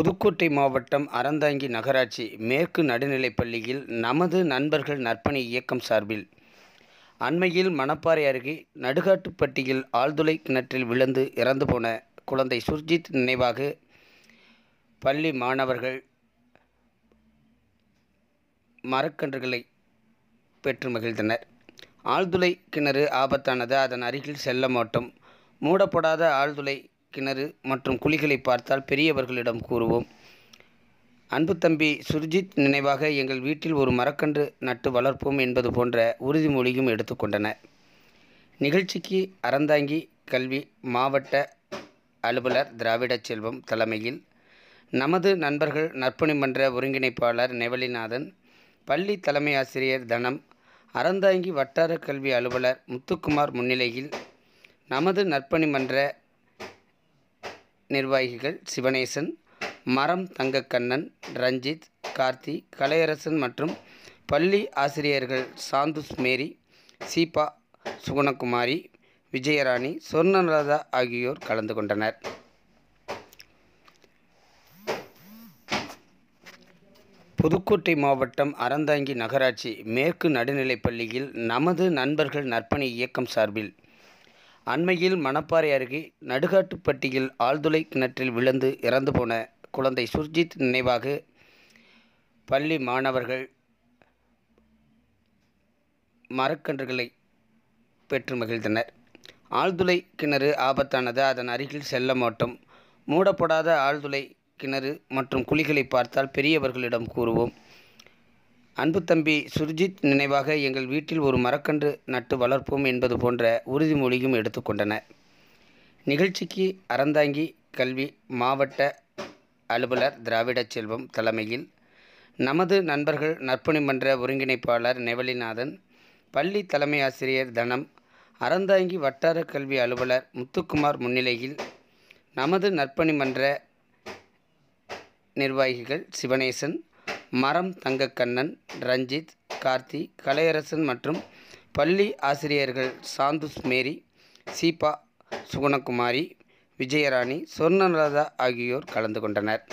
புதுக்கோட்டை மாவட்டம் அறந்தாங்கி நகராட்சி மேற்கு நடுநிலைப்பள்ளியில் நமது நண்பர்கள் நற்பணி இயக்கம் சார்பில் அண்மையில் மணப்பாறை அருகே நடுகாட்டுப்பட்டியில் ஆழ்துளை கிணற்றில் விழுந்து இறந்து போன குழந்தை சுர்ஜித் நினைவாக பள்ளி மாணவர்கள் மரக்கன்றுகளை பெற்று மகிழ்ந்தனர் ஆழ்துளை கிணறு ஆபத்தானது அதன் அருகில் செல்ல மாட்டோம் மூடப்படாத ஆழ்துளை கிணறு மற்றும் குழிகளை பார்த்தால் பெரியவர்களிடம் கூறுவோம் அன்பு தம்பி சுர்ஜித் நினைவாக எங்கள் வீட்டில் ஒரு மரக்கன்று நட்டு வளர்ப்போம் என்பது போன்ற உறுதிமொழியும் எடுத்துக்கொண்டன நிகழ்ச்சிக்கு அறந்தாங்கி கல்வி மாவட்ட அலுவலர் திராவிட செல்வம் தலைமையில் நமது நண்பர்கள் நற்பணி மன்ற ஒருங்கிணைப்பாளர் நெவலிநாதன் பள்ளி தலைமை ஆசிரியர் தனம் அறந்தாங்கி வட்டார கல்வி அலுவலர் முத்துக்குமார் முன்னிலையில் நமது நற்பணி மன்ற நிர்வாகிகள் சிவனேசன் மரம் தங்கக்கண்ணன் ரஞ்சித் கார்த்தி கலையரசன் மற்றும் பள்ளி ஆசிரியர்கள் சாந்துஸ் மேரி சீபா சுகுணகுமாரி விஜயராணி சொர்ணலதா ஆகியோர் கலந்து கொண்டனர் புதுக்கோட்டை மாவட்டம் அறந்தாங்கி நகராட்சி மேற்கு நடுநிலைப்பள்ளியில் நமது நண்பர்கள் நற்பணி இயக்கம் சார்பில் அண்மையில் மணப்பாறை அருகே நடுகாட்டுப்பட்டியில் ஆழ்துளை கிணற்றில் விழுந்து இறந்து போன குழந்தை சுர்ஜித் நினைவாக பள்ளி மாணவர்கள் மரக்கன்றுகளை பெற்று மகிழ்ந்தனர் ஆழ்துளை கிணறு ஆபத்தானது அதன் அருகில் செல்ல மாட்டோம் மூடப்படாத ஆழ்துளை கிணறு மற்றும் குழிகளை பார்த்தால் பெரியவர்களிடம் கூறுவோம் அன்பு தம்பி சுர்ஜித் நினைவாக எங்கள் வீட்டில் ஒரு மரக்கன்று நட்டு வளர்ப்போம் என்பது போன்ற உறுதிமொழியும் எடுத்துக்கொண்டன நிகழ்ச்சிக்கு அறந்தாங்கி கல்வி மாவட்ட அலுவலர் திராவிட செல்வம் தலைமையில் நமது நண்பர்கள் நற்பணி மன்ற ஒருங்கிணைப்பாளர் நெவலிநாதன் பள்ளி தலைமை ஆசிரியர் தனம் அறந்தாங்கி வட்டார கல்வி அலுவலர் முத்துக்குமார் முன்னிலையில் நமது நற்பணி மன்ற நிர்வாகிகள் சிவனேசன் மரம் தங்கக்கண்ணன் ரஞ்சித் கார்த்தி கலையரசன் மற்றும் பள்ளி ஆசிரியர்கள் சாந்துஸ் மேரி சீபா சுகுணகுமாரி விஜயராணி சொர்ணலதா ஆகியோர் கலந்து கொண்டனர்